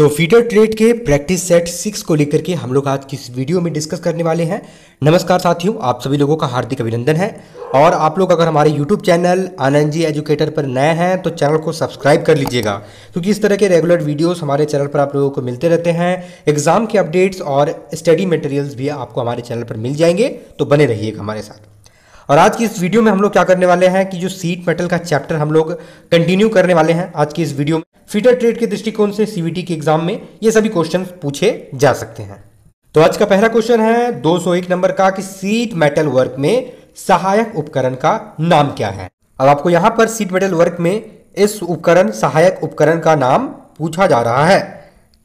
तो fitter trade के practice set six को लेकर के हम लोग आज की इस वीडियो में डिस्कस करने वाले हैं नमस्कार साथियों आप सभी लोगों का हार्दिक अभिनंदन है और आप लोग अगर हमारे YouTube channel Anand ji educator पर नए हैं तो चैनल को सब्सक्राइब कर लीजिएगा क्योंकि इस तरह के रेगुलर वीडियोस हमारे चैनल पर आप लोगों को मिलते रहते हैं एग्ज़ाम के अपडेट्स और स्टडी मटेरियल्स भी आपको हमारे चैनल पर मिल जाएंगे तो बने रहिएगा हमारे साथ और आज की इस वीडियो में हम लोग क्या करने वाले हैं कि जो सीट मेटल का चैप्टर हम लोग कंटिन्यू करने वाले हैं आज की इस वीडियो में फिटर ट्रेड के दृष्टिकोण से सीवीटी के एग्जाम में ये सभी क्वेश्चन पूछे जा सकते हैं तो आज का पहला क्वेश्चन है 201 नंबर का कि सीट मेटल वर्क में सहायक उपकरण का नाम क्या है अब आपको यहां पर सीट मेटल वर्क में इस उपकरण सहायक उपकरण का नाम पूछा जा रहा है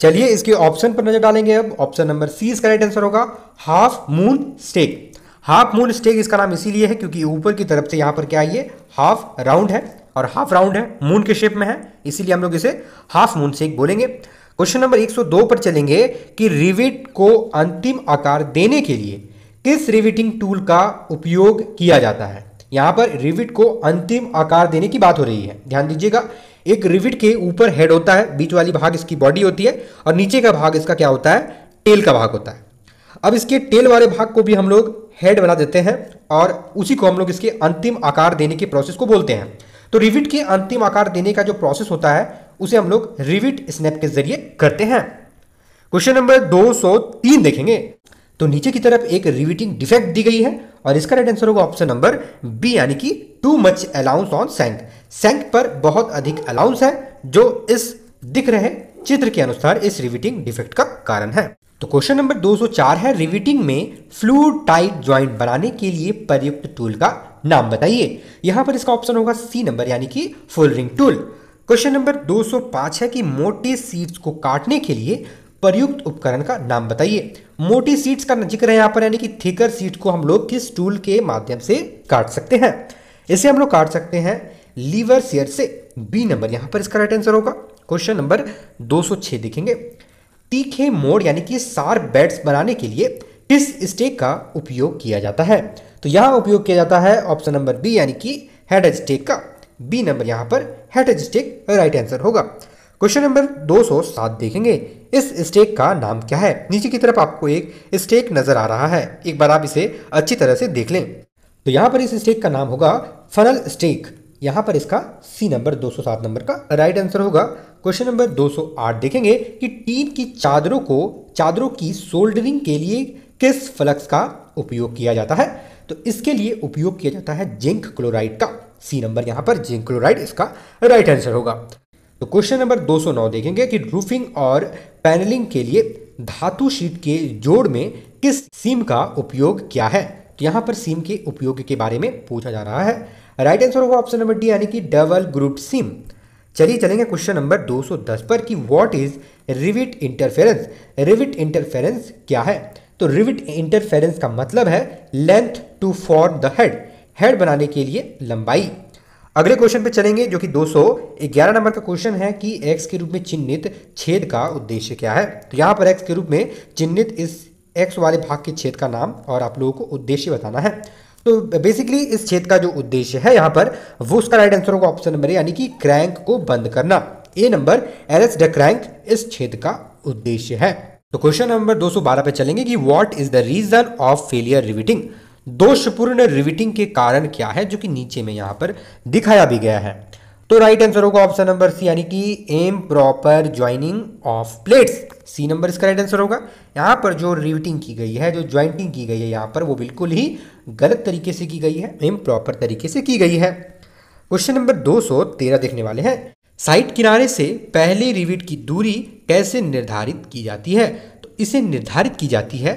चलिए इसके ऑप्शन पर नजर डालेंगे अब ऑप्शन नंबर सी इसका राइट आंसर होगा half moon stake half moon stake इसका नाम इसीलिए है क्योंकि ऊपर की तरफ से यहाँ पर क्या ये हाफ राउंड है और हाफ राउंड है मून के शेप में है इसीलिए हम लोग इसे हाफ मून स्टेक बोलेंगे क्वेश्चन नंबर 102 पर चलेंगे कि रिविट को अंतिम आकार देने के लिए किस रिविटिंग टूल का उपयोग किया जाता है यहाँ पर रिविट को अंतिम आकार देने की बात हो रही है ध्यान दीजिएगा एक रिविट के ऊपर हेड होता है बीच वाली भाग इसकी बॉडी होती है और नीचे का भाग इसका क्या होता है टेल का भाग होता है अब इसके टेल वाले भाग को भी हम लोग हेड बना देते हैं और उसी को हम लोग इसके अंतिम आकार देने के प्रोसेस को बोलते हैं तो रिविट के अंतिम आकार देने का जो प्रोसेस होता है उसे हम लोग रिविट स्नैप के जरिए करते हैं क्वेश्चन नंबर 203 देखेंगे तो नीचे की तरफ एक रिविटिंग डिफेक्ट दी गई है और इसका राइट आंसर होगा ऑप्शन नंबर बी यानी कि too much allowance on shank shank पर बहुत अधिक अलाउंस है जो इस दिख रहे चित्र के अनुसार इस रिविटिंग डिफेक्ट का कारण है तो क्वेश्चन नंबर 204 है रिविटिंग में फ्लू टाइट ज्वाइंट बनाने के लिए प्रयुक्त टूल का नाम बताइए यहां पर इसका ऑप्शन होगा सी नंबर यानी कि fullering tool question number 205 है कि मोटे सीड्स को काटने के लिए प्रयुक्त उपकरण का नाम बताइए मोटी सीड्स का जिक्र है यहां पर यानी कि थिकर सीट को हम लोग किस टूल के माध्यम से काट सकते हैं इसे हम लोग काट सकते हैं लीवर सियर से बी नंबर यहां पर इसका राइट आंसर होगा क्वेश्चन नंबर 206 देखेंगे तीखे मोड़ यानी कि सार बेड्स बनाने के लिए किस स्टेक का उपयोग किया जाता है तो यहाँ उपयोग किया जाता है ऑप्शन नंबर बी यानी कि हेड स्टेक का बी नंबर यहाँ पर हेड स्टेक राइट आंसर होगा क्वेश्चन नंबर 207 देखेंगे इस स्टेक का नाम क्या है नीचे की तरफ आपको एक स्टेक नजर आ रहा है एक बार आप इसे अच्छी तरह से देख लें तो यहाँ पर इस स्टेक का नाम होगा फनल स्टेक यहां पर इसका सी नंबर 207 नंबर का राइट आंसर होगा क्वेश्चन नंबर 208 देखेंगे कि टीन की चादरों को चादरों की सोल्डरिंग के लिए किस फ्लक्स का उपयोग किया जाता है तो इसके लिए उपयोग किया जाता है जिंक क्लोराइड का सी नंबर यहां पर जिंक क्लोराइड इसका राइट आंसर होगा तो क्वेश्चन नंबर 209 देखेंगे कि रूफिंग और पैनलिंग के लिए धातु शीट के जोड़ में किस सीम का उपयोग क्या है तो यहां पर सीम के उपयोग के बारे में पूछा जा रहा है राइट आंसर होगा ऑप्शन नंबर डी यानी कि डबल ग्रुप सिम चलिए चलेंगे क्वेश्चन नंबर 210 पर कि what is rivet interference rivet interference क्या है तो रिविट इंटरफेरेंस का मतलब है length to for the head head बनाने के लिए लंबाई अगले क्वेश्चन पे चलेंगे जो कि 211 नंबर का क्वेश्चन है कि एक्स के रूप में चिन्हित छेद का उद्देश्य क्या है तो यहाँ पर एक्स के रूप में चिन्हित इस एक्स वाले भाग के छेद का नाम और आप लोगों को उद्देश्य बताना है तो बेसिकली इस छेद का जो उद्देश्य है यहां पर वो उसका राइट आंसर होगा ऑप्शन नंबर यानी कि क्रैंक को बंद करना A number L S crank इस छेद का उद्देश्य है तो क्वेश्चन नंबर 212 पे चलेंगे कि what is the reason of failure riveting दोषपूर्ण रिविटिंग के कारण क्या है जो कि नीचे में यहां पर दिखाया भी गया है तो राइट आंसर होगा ऑप्शन नंबर सी यानी कि improper joining of plates C number इसका राइट आंसर होगा यहाँ पर जो रिविटिंग की गई है जो ज्वाइंटिंग की गई है यहाँ पर वो बिल्कुल ही गलत तरीके से की गई है एम प्रॉपर तरीके से की गई है क्वेश्चन नंबर 213 देखने वाले हैं साइट किनारे से पहले रिविट की दूरी कैसे निर्धारित की जाती है तो इसे निर्धारित की जाती है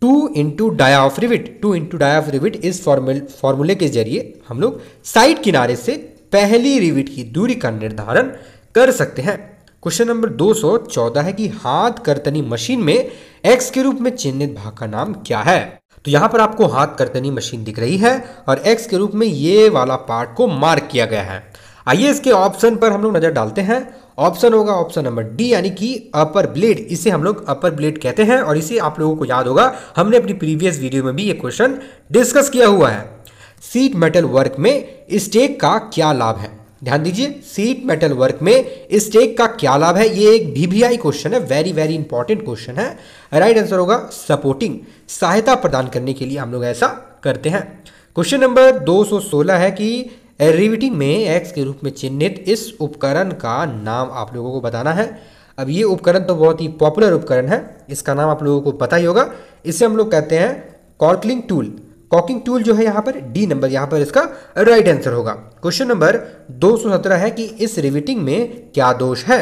two into dia of rivet two into dia of rivet इस फॉर्मूल फॉर्मूले के जरिए हम लोग साइट किनारे से पहली रिविट की दूरी का निर्धारण कर सकते हैं क्वेश्चन नंबर 214 है कि हाथ करतनी मशीन में एक्स के रूप में चिन्हित भाग का नाम क्या है तो यहां पर आपको हाथ करतनी मशीन दिख रही है और एक्स के रूप में ये वाला पार्ट को मार्क किया गया है आइए इसके ऑप्शन पर हम लोग नज़र डालते हैं ऑप्शन होगा ऑप्शन नंबर डी यानी कि अपर ब्लेड इसे हम लोग अपर ब्लेड कहते हैं और इसे आप लोगों को याद होगा हमने अपनी प्रीवियस वीडियो में भी ये क्वेश्चन डिस्कस किया हुआ है सीट मेटल वर्क में स्टेक का क्या लाभ है ध्यान दीजिए सीट मेटल वर्क में स्टेक का क्या लाभ है ये एक बीबीआई क्वेश्चन है वेरी वेरी इंपॉर्टेंट क्वेश्चन है राइट right आंसर होगा सपोर्टिंग सहायता प्रदान करने के लिए हम लोग ऐसा करते हैं क्वेश्चन नंबर 216 है कि रिविटिंग में एक्स के रूप में चिन्हित इस उपकरण का नाम आप लोगों को बताना है अब ये उपकरण तो बहुत ही पॉपुलर उपकरण है इसका नाम आप लोगों को पता ही होगा इसे हम लोग कहते हैं कॉर्कलिंग टूल कॉकिंग टूल जो है यहाँ पर डी नंबर यहाँ पर इसका राइट आंसर होगा क्वेश्चन नंबर 217 है कि इस रिविटिंग में क्या दोष है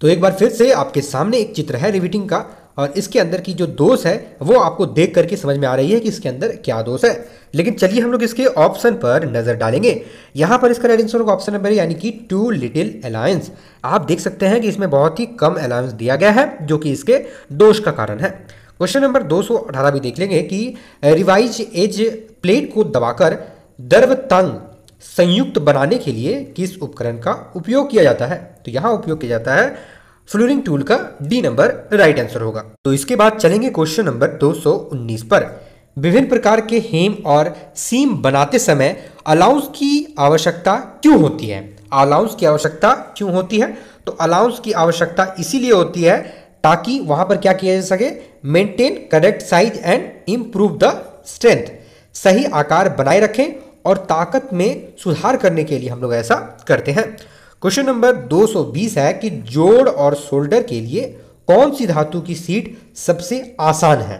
तो एक बार फिर से आपके सामने एक चित्र है रिविटिंग का और इसके अंदर की जो दोष है वो आपको देख करके समझ में आ रही है कि इसके अंदर क्या दोष है लेकिन चलिए हम लोग इसके ऑप्शन पर नजर डालेंगे यहाँ पर इसका राइट आंसर होगा ऑप्शन नंबर यानी कि टू लिटिल अलायंस आप देख सकते हैं कि इसमें बहुत ही कम अलायंस दिया गया है जो कि इसके दोष का कारण है क्वेश्चन नंबर 218 भी देख लेंगे कि रिवाइज एज प्लेट को दबाकर दर्व तंग संयुक्त बनाने के लिए किस उपकरण का उपयोग किया जाता है तो यहां उपयोग किया जाता है फ्लोरिंग टूल का डी नंबर राइट आंसर होगा तो इसके बाद चलेंगे क्वेश्चन नंबर 219 पर विभिन्न प्रकार के हेम और सीम बनाते समय अलाउंस की आवश्यकता क्यों होती है अलाउंस की आवश्यकता क्यों होती है तो अलाउंस की आवश्यकता इसीलिए होती है ताकि वहां पर क्या किया जा सके maintain correct size and improve the strength सही आकार बनाए रखें और ताकत में सुधार करने के लिए हम लोग ऐसा करते हैं क्वेश्चन नंबर 220 है कि जोड़ और शोल्डर के लिए कौन सी धातु की सीट सबसे आसान है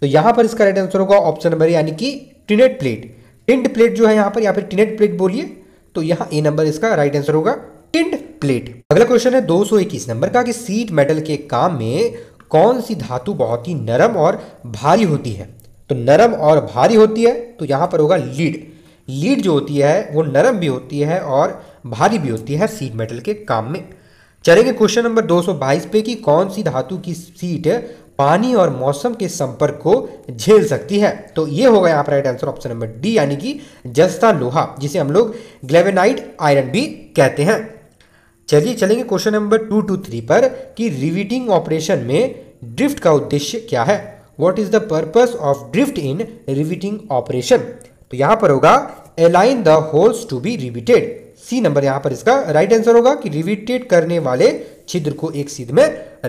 तो यहां पर इसका राइट आंसर होगा ऑप्शन नंबर यानी कि टिनेट प्लेट टिंट प्लेट जो है यहां पर या फिर टिनेट प्लेट बोलिए तो यहां ए नंबर इसका राइट आंसर होगा टिंड प्लेट अगला क्वेश्चन है 221 नंबर का कि सीट मेटल के काम में कौन सी धातु बहुत ही नरम और भारी होती है तो नरम और भारी होती है तो यहाँ पर होगा लीड लीड जो होती है वो नरम भी होती है और भारी भी होती है सीट मेटल के काम में चलेंगे क्वेश्चन नंबर 222 पे कि कौन सी धातु की सीट पानी और मौसम के संपर्क को झेल सकती है तो ये होगा यहाँ पर right answer option number D यानी कि जस्ता लोहा जिसे हम लोग ग्लेवेनाइट आयरन भी कहते हैं चलिए चलेंगे question number two two three पर कि रिविटिंग ऑपरेशन में ड्रिफ्ट का उद्देश्य क्या है what is the purpose of drift in riveting operation तो यहां पर होगा align the holes to be riveted C number यहां पर इसका राइट right आंसर होगा कि रिविटेड करने वाले छिद्र को एक सीध में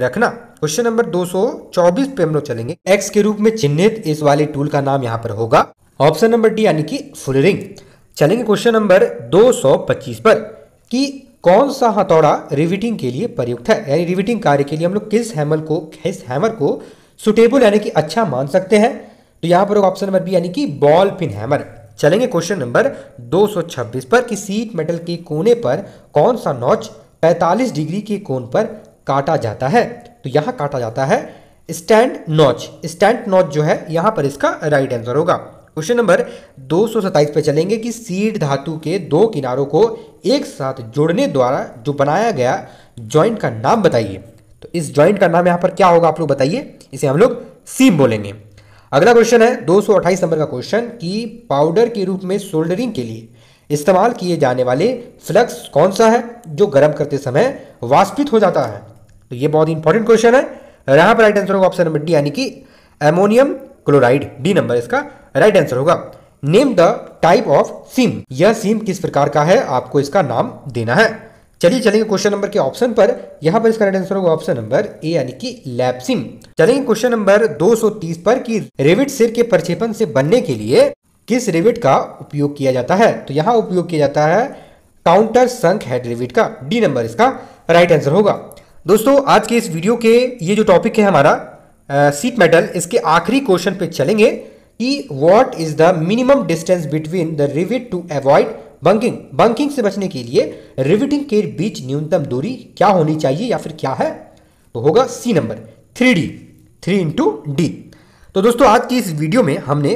रखना क्वेश्चन नंबर 224 पे हम लोग चलेंगे एक्स के रूप में चिन्हित इस वाले टूल का नाम यहाँ पर होगा ऑप्शन नंबर डी यानी कि फुलरिंग चलेंगे क्वेश्चन नंबर 225 पर कि कौन सा हथौड़ा रिविटिंग के लिए प्रयुक्त है यानी रिविटिंग कार्य के लिए हम लोग किस हैमर को किस हैमर को सुटेबल यानी कि अच्छा मान सकते हैं तो यहाँ पर ऑप्शन नंबर बी यानी कि बॉल पिन हैमर चलेंगे क्वेश्चन नंबर 226 पर कि सीट मेटल के कोने पर कौन सा नॉच 45 डिग्री के कोण पर काटा जाता है तो यहां काटा जाता है स्टैंड नॉच स्टैंड नॉच जो है यहां पर इसका राइट आंसर होगा क्वेश्चन नंबर दो पे चलेंगे कि सीड धातु के दो किनारों को एक साथ जोड़ने द्वारा जो बनाया गया ज्वाइंट का नाम बताइए तो इस ज्वाइंट का नाम यहां पर क्या होगा आप लोग बताइए इसे हम लोग सीम बोलेंगे अगला क्वेश्चन है दो नंबर का क्वेश्चन कि पाउडर के रूप में सोल्डरिंग के लिए इस्तेमाल किए जाने वाले फ्लक्स कौन सा है जो गर्म करते समय वाष्पित हो जाता है तो ये बहुत इंपॉर्टेंट क्वेश्चन है यहाँ पर राइट आंसर होगा ऑप्शन नंबर डी यानी कि एमोनियम क्लोराइड डी नंबर इसका राइट आंसर होगा name the type of seam यह सिम किस प्रकार का है आपको इसका नाम देना है चलिए चलेंगे क्वेश्चन नंबर के ऑप्शन पर यहाँ पर इसका राइट आंसर होगा ऑप्शन नंबर ए यानी कि सिम चलेंगे क्वेश्चन नंबर 230 पर कि रेविट सिर के प्रक्षेपण से बनने के लिए किस रेविट का उपयोग किया जाता है तो यहाँ उपयोग किया जाता है काउंटर संख हेड रेविट का डी नंबर इसका राइट आंसर होगा दोस्तों आज के इस वीडियो के ये जो टॉपिक है हमारा सीट मेटल इसके आखिरी क्वेश्चन पे चलेंगे कि what is the minimum distance between the rivet to avoid buckling buckling से बचने के लिए रिविटिंग के बीच न्यूनतम दूरी क्या होनी चाहिए या फिर क्या है तो होगा C number three D three into D तो दोस्तों आज की इस वीडियो में हमने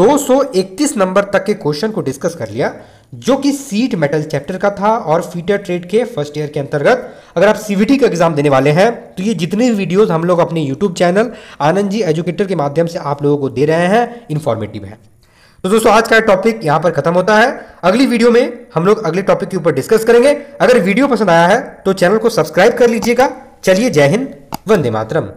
231 नंबर तक के क्वेश्चन को डिस्कस कर लिया जो कि सीट मेटल चैप्टर का था और फीटर ट्रेड के फर्स्ट ईयर के अंतर्गत अगर आप सीवीटी का एग्जाम देने वाले हैं तो ये जितने भी वीडियोस हम लोग अपने YouTube channel Anand ji educator के माध्यम से आप लोगों को दे रहे हैं इन्फॉर्मेटिव है तो दोस्तों आज का टॉपिक यहां पर खत्म होता है अगली वीडियो में हम लोग अगले टॉपिक के ऊपर डिस्कस करेंगे अगर वीडियो पसंद आया है तो चैनल को सब्सक्राइब कर लीजिएगा चलिए जय हिंद वंदे मातरम